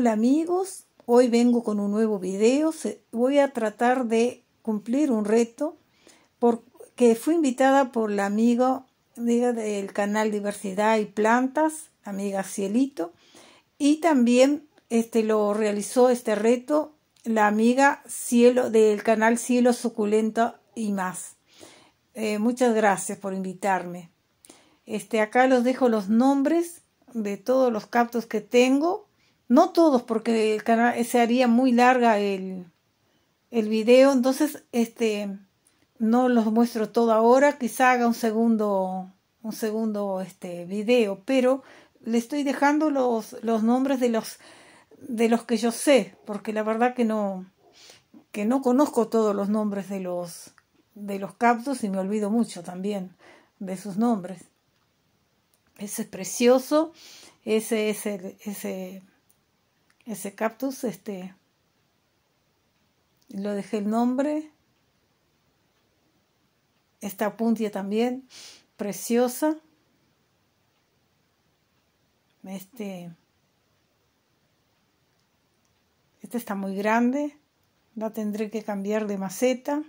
Hola amigos, hoy vengo con un nuevo video. Voy a tratar de cumplir un reto porque fui invitada por la amiga, del canal Diversidad y Plantas, amiga Cielito, y también este, lo realizó este reto la amiga Cielo del canal Cielo Suculento y más. Eh, muchas gracias por invitarme. Este, acá los dejo los nombres de todos los captos que tengo no todos porque el canal, eh, se haría muy larga el, el video, entonces este no los muestro todo ahora, quizá haga un segundo un segundo este video, pero le estoy dejando los, los nombres de los de los que yo sé, porque la verdad que no que no conozco todos los nombres de los de los cactus y me olvido mucho también de sus nombres. Ese es precioso, ese es el, ese ese cactus, este, lo dejé el nombre, esta puntia también, preciosa, este, este está muy grande, la tendré que cambiar de maceta,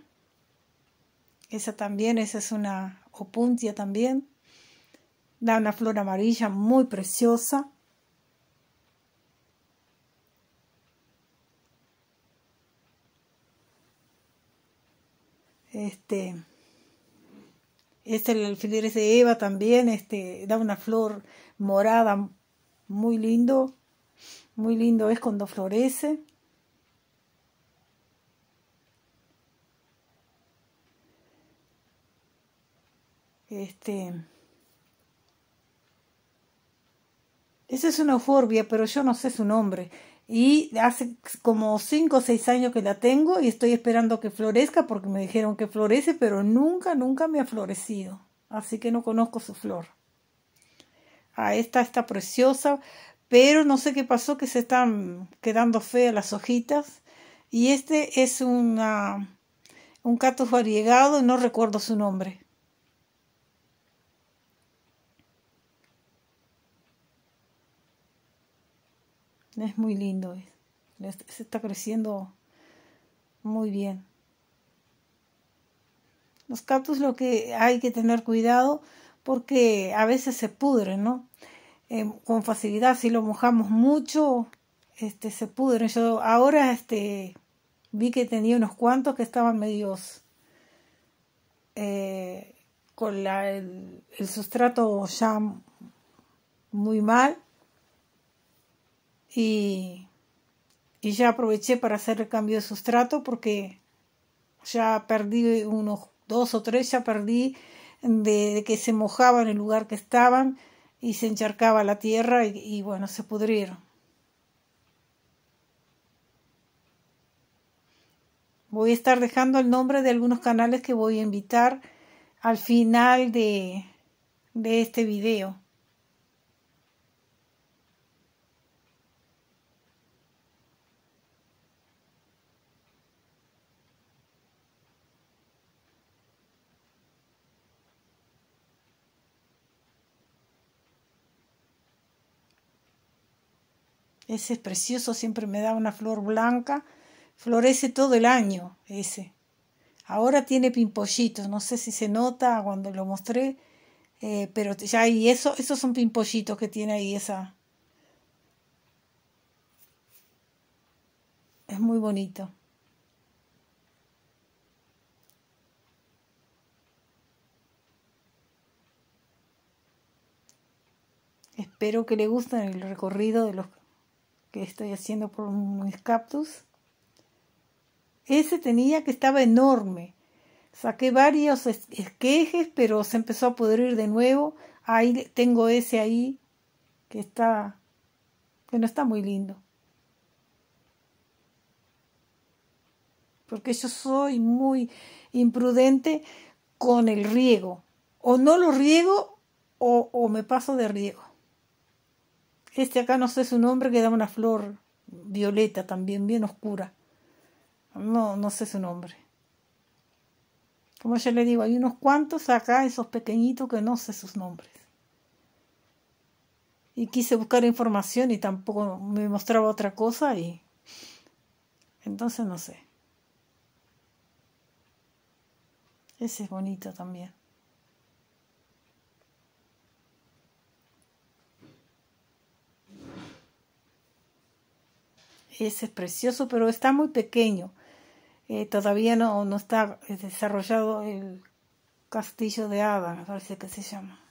esa también, esa es una opuntia también, da una flor amarilla muy preciosa, Este, este el alfiler de Eva también, este, da una flor morada muy lindo, muy lindo es cuando florece. Este, esa es una euforbia, pero yo no sé su nombre. Y hace como 5 o 6 años que la tengo y estoy esperando que florezca porque me dijeron que florece, pero nunca, nunca me ha florecido. Así que no conozco su flor. Ah, esta está preciosa, pero no sé qué pasó que se están quedando feas las hojitas. Y este es una, un cactus variegado, no recuerdo su nombre. Es muy lindo. se está creciendo muy bien. Los cactus lo que hay que tener cuidado porque a veces se pudren, ¿no? Eh, con facilidad si lo mojamos mucho, este, se pudren. Yo ahora este, vi que tenía unos cuantos que estaban medios eh, con el, sustrato ya muy mal y, y ya aproveché para hacer el cambio de sustrato porque ya perdí unos dos o tres, ya perdí de, que se mojaba en el lugar que estaban y se encharcaba la tierra y, bueno, se pudrieron. Voy a estar dejando el nombre de algunos canales que voy a invitar al final de, de este video. Ese es precioso, siempre me da una flor blanca. Florece todo el año ese. Ahora tiene pimpollitos, no sé si se nota cuando lo mostré, eh, pero ya hay eso, esos son pimpollitos que tiene ahí esa. Es muy bonito. Espero que le gusten el recorrido de los que estoy haciendo por mis cactus. Ese tenía que estaba enorme. Saqué varios esquejes, pero se empezó a pudrir de nuevo. Ahí tengo ese ahí que está que no está muy lindo. Porque yo soy muy imprudente con el riego. O no lo riego o me paso de riego. Este acá no sé su nombre, que da una flor violeta también, bien oscura. No, no sé su nombre. Como ya le digo, hay unos cuantos acá, esos pequeñitos, que no sé sus nombres. Y quise buscar información y tampoco me mostraba otra cosa y entonces no sé. Ese es bonito también. ese es precioso, pero está muy pequeño. Eh, todavía no, no está desarrollado el castillo de Hada, parece que se llama.